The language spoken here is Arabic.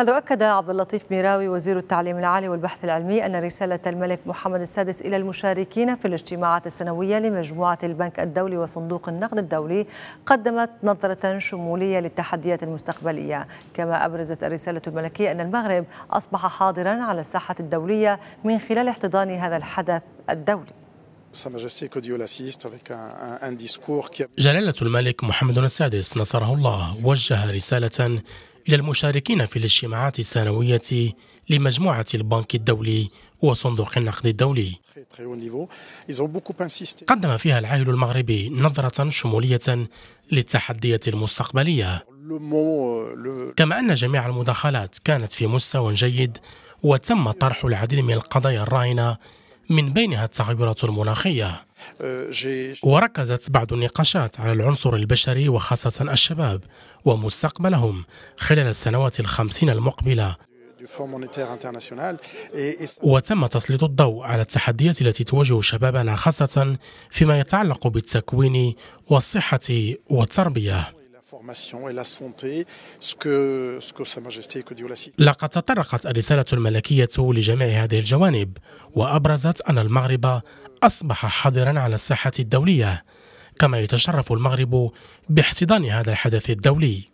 هذا أكد عبد اللطيف ميراوي وزير التعليم العالي والبحث العلمي أن رسالة الملك محمد السادس إلى المشاركين في الاجتماعات السنوية لمجموعة البنك الدولي وصندوق النقد الدولي قدمت نظرة شمولية للتحديات المستقبلية كما أبرزت الرسالة الملكية أن المغرب أصبح حاضرا على الساحة الدولية من خلال احتضان هذا الحدث الدولي جلالة الملك محمد السادس نصره الله وجه رسالة إلى المشاركين في الاجتماعات السنوية لمجموعة البنك الدولي وصندوق النقد الدولي قدم فيها العاهل المغربي نظرة شمولية للتحديات المستقبلية euh, كما أن جميع المداخلات كانت في مستوى جيد وتم طرح العديد من القضايا الراهنة من بينها التغيرات المناخية أه، وركزت بعض النقاشات على العنصر البشري وخاصة الشباب ومستقبلهم خلال السنوات الخمسين المقبلة وتم تسليط الضوء على التحديات التي تواجه شبابنا خاصة فيما يتعلق بالتكوين والصحة والتربية لقد تطرقت الرسالة الملكية لجميع هذه الجوانب وأبرزت أن المغرب أصبح حاضرا على الساحة الدولية كما يتشرف المغرب باحتضان هذا الحدث الدولي